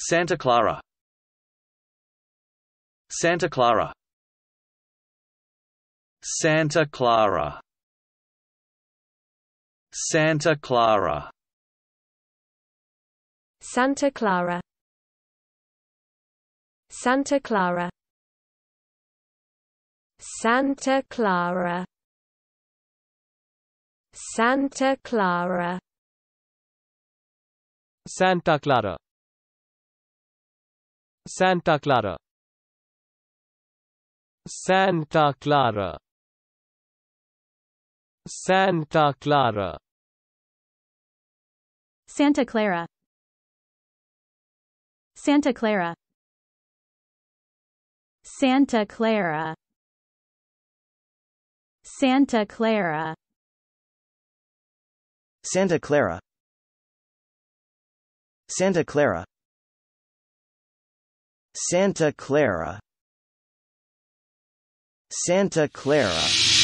Santa Clara Santa Clara Santa Clara Santa Clara Santa Clara Santa Clara Santa Clara Santa Clara Santa Clara Santa Clara Santa Clara Santa Clara Santa Clara Santa Clara Santa Clara Santa Clara Santa Clara Santa Clara Santa Clara Santa Clara